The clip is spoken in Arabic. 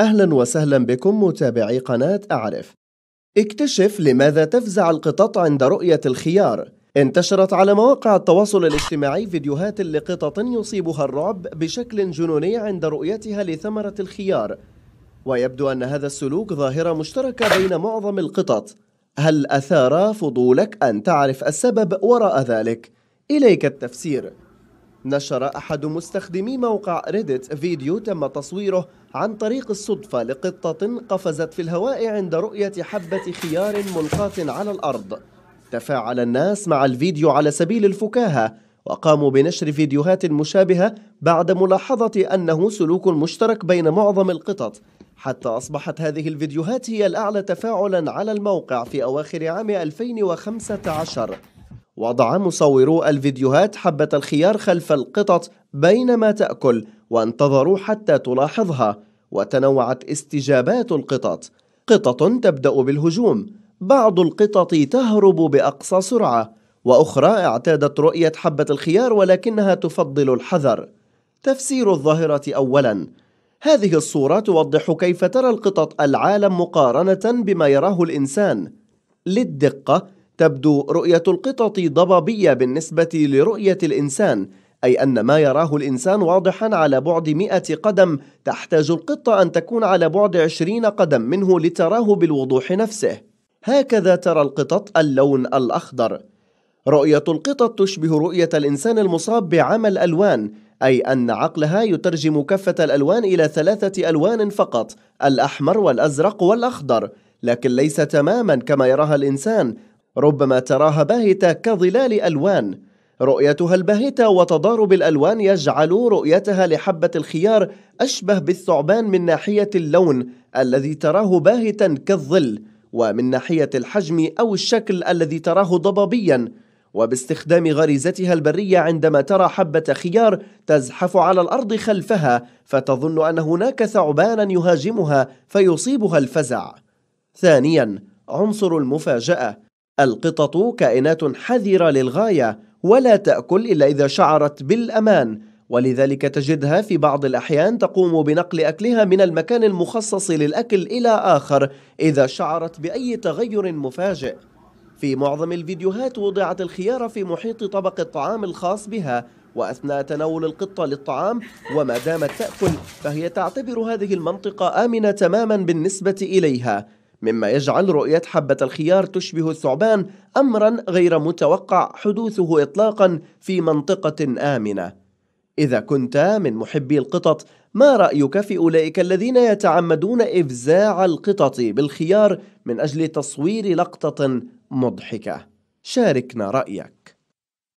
أهلا وسهلا بكم متابعي قناة أعرف اكتشف لماذا تفزع القطط عند رؤية الخيار انتشرت على مواقع التواصل الاجتماعي فيديوهات لقطط يصيبها الرعب بشكل جنوني عند رؤيتها لثمرة الخيار ويبدو أن هذا السلوك ظاهرة مشتركة بين معظم القطط هل أثار فضولك أن تعرف السبب وراء ذلك؟ إليك التفسير نشر أحد مستخدمي موقع ريدت فيديو تم تصويره عن طريق الصدفة لقطة قفزت في الهواء عند رؤية حبة خيار ملقاة على الأرض تفاعل الناس مع الفيديو على سبيل الفكاهة وقاموا بنشر فيديوهات مشابهة بعد ملاحظة أنه سلوك مشترك بين معظم القطط حتى أصبحت هذه الفيديوهات هي الأعلى تفاعلا على الموقع في أواخر عام 2015 وضع مصورو الفيديوهات حبة الخيار خلف القطط بينما تأكل وانتظروا حتى تلاحظها وتنوعت استجابات القطط قطط تبدأ بالهجوم بعض القطط تهرب بأقصى سرعة وأخرى اعتادت رؤية حبة الخيار ولكنها تفضل الحذر تفسير الظاهرة أولاً هذه الصورة توضح كيف ترى القطط العالم مقارنة بما يراه الإنسان للدقة تبدو رؤية القطط ضبابية بالنسبة لرؤية الإنسان أي أن ما يراه الإنسان واضحا على بعد 100 قدم تحتاج القطة أن تكون على بعد 20 قدم منه لتراه بالوضوح نفسه هكذا ترى القطط اللون الأخضر رؤية القطط تشبه رؤية الإنسان المصاب بعمى الألوان أي أن عقلها يترجم كفة الألوان إلى ثلاثة ألوان فقط الأحمر والأزرق والأخضر لكن ليس تماما كما يراها الإنسان ربما تراها باهتة كظلال ألوان رؤيتها الباهتة وتضارب الألوان يجعل رؤيتها لحبة الخيار أشبه بالثعبان من ناحية اللون الذي تراه باهتا كالظل ومن ناحية الحجم أو الشكل الذي تراه ضبابيا وباستخدام غريزتها البرية عندما ترى حبة خيار تزحف على الأرض خلفها فتظن أن هناك ثعبانا يهاجمها فيصيبها الفزع ثانيا عنصر المفاجأة القطط كائنات حذرة للغاية ولا تأكل إلا إذا شعرت بالأمان ولذلك تجدها في بعض الأحيان تقوم بنقل أكلها من المكان المخصص للأكل إلى آخر إذا شعرت بأي تغير مفاجئ في معظم الفيديوهات وضعت الخيار في محيط طبق الطعام الخاص بها وأثناء تناول القطة للطعام وما دامت تأكل فهي تعتبر هذه المنطقة آمنة تماما بالنسبة إليها مما يجعل رؤية حبة الخيار تشبه الثعبان أمرا غير متوقع حدوثه إطلاقا في منطقة آمنة إذا كنت من محبي القطط ما رأيك في أولئك الذين يتعمدون إفزاع القطط بالخيار من أجل تصوير لقطة مضحكة؟ شاركنا رأيك